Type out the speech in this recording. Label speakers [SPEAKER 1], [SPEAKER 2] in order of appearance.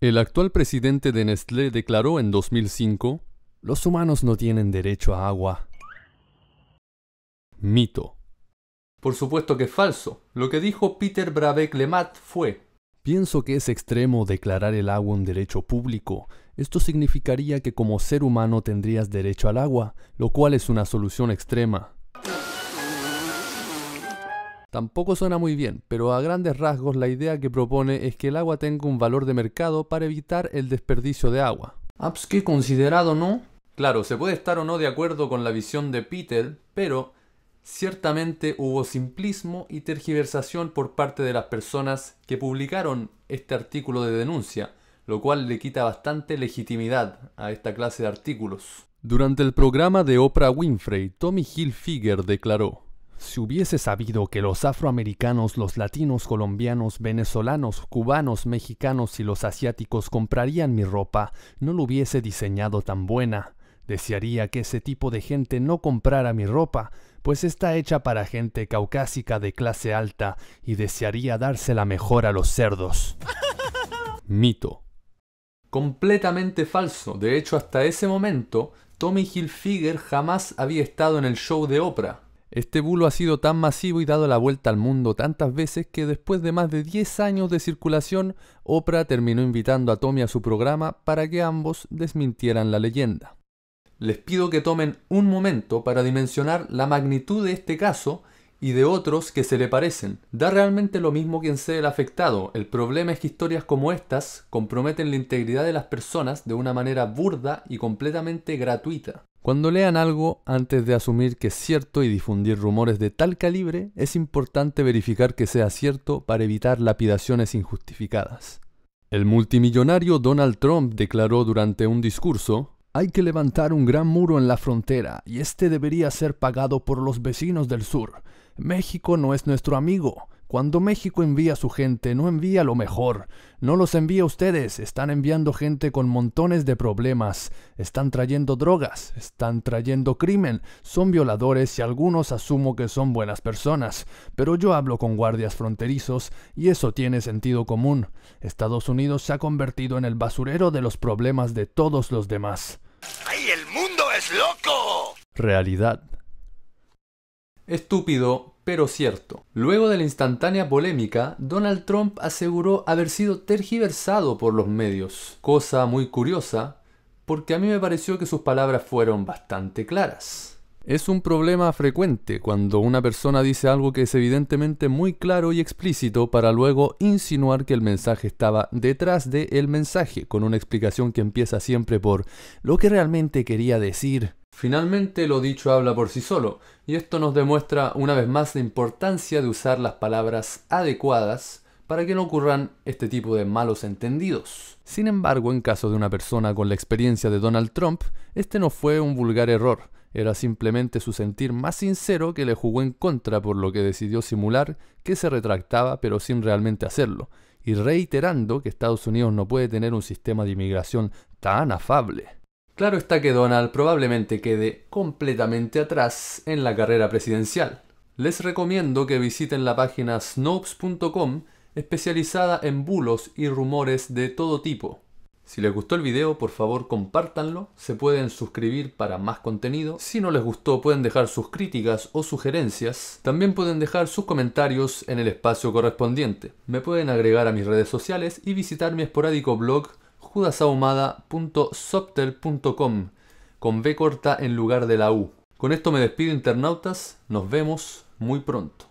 [SPEAKER 1] El actual presidente de Nestlé declaró en 2005, los humanos no tienen derecho a agua. Mito. Por supuesto que es falso. Lo que dijo Peter Brabeck Lemat fue, Pienso que es extremo declarar el agua un derecho público. Esto significaría que como ser humano tendrías derecho al agua, lo cual es una solución extrema. Tampoco suena muy bien, pero a grandes rasgos la idea que propone es que el agua tenga un valor de mercado para evitar el desperdicio de agua. Ah, pues que considerado no. Claro, se puede estar o no de acuerdo con la visión de Peter, pero ciertamente hubo simplismo y tergiversación por parte de las personas que publicaron este artículo de denuncia, lo cual le quita bastante legitimidad a esta clase de artículos. Durante el programa de Oprah Winfrey, Tommy Hilfiger declaró si hubiese sabido que los afroamericanos, los latinos, colombianos, venezolanos, cubanos, mexicanos y los asiáticos comprarían mi ropa, no lo hubiese diseñado tan buena. Desearía que ese tipo de gente no comprara mi ropa, pues está hecha para gente caucásica de clase alta y desearía dársela mejor a los cerdos. Mito. Completamente falso. De hecho, hasta ese momento, Tommy Hilfiger jamás había estado en el show de Oprah. Este bulo ha sido tan masivo y dado la vuelta al mundo tantas veces que después de más de 10 años de circulación, Oprah terminó invitando a Tommy a su programa para que ambos desmintieran la leyenda. Les pido que tomen un momento para dimensionar la magnitud de este caso y de otros que se le parecen. Da realmente lo mismo quien sea el afectado. El problema es que historias como estas comprometen la integridad de las personas de una manera burda y completamente gratuita. Cuando lean algo, antes de asumir que es cierto y difundir rumores de tal calibre, es importante verificar que sea cierto para evitar lapidaciones injustificadas. El multimillonario Donald Trump declaró durante un discurso, hay que levantar un gran muro en la frontera y este debería ser pagado por los vecinos del sur. México no es nuestro amigo. Cuando México envía a su gente, no envía lo mejor. No los envía a ustedes. Están enviando gente con montones de problemas. Están trayendo drogas. Están trayendo crimen. Son violadores y algunos asumo que son buenas personas. Pero yo hablo con guardias fronterizos y eso tiene sentido común. Estados Unidos se ha convertido en el basurero de los problemas de todos los demás. ¡Ay, el mundo es loco! Realidad. Estúpido, pero cierto. Luego de la instantánea polémica, Donald Trump aseguró haber sido tergiversado por los medios, cosa muy curiosa, porque a mí me pareció que sus palabras fueron bastante claras. Es un problema frecuente cuando una persona dice algo que es evidentemente muy claro y explícito para luego insinuar que el mensaje estaba detrás del el mensaje, con una explicación que empieza siempre por lo que realmente quería decir. Finalmente, lo dicho habla por sí solo, y esto nos demuestra una vez más la importancia de usar las palabras adecuadas para que no ocurran este tipo de malos entendidos. Sin embargo, en caso de una persona con la experiencia de Donald Trump, este no fue un vulgar error, era simplemente su sentir más sincero que le jugó en contra por lo que decidió simular que se retractaba pero sin realmente hacerlo, y reiterando que Estados Unidos no puede tener un sistema de inmigración tan afable. Claro está que Donald probablemente quede completamente atrás en la carrera presidencial. Les recomiendo que visiten la página snopes.com especializada en bulos y rumores de todo tipo, si les gustó el video, por favor compártanlo. Se pueden suscribir para más contenido. Si no les gustó, pueden dejar sus críticas o sugerencias. También pueden dejar sus comentarios en el espacio correspondiente. Me pueden agregar a mis redes sociales y visitar mi esporádico blog judasahumada.softel.com con B corta en lugar de la U. Con esto me despido internautas, nos vemos muy pronto.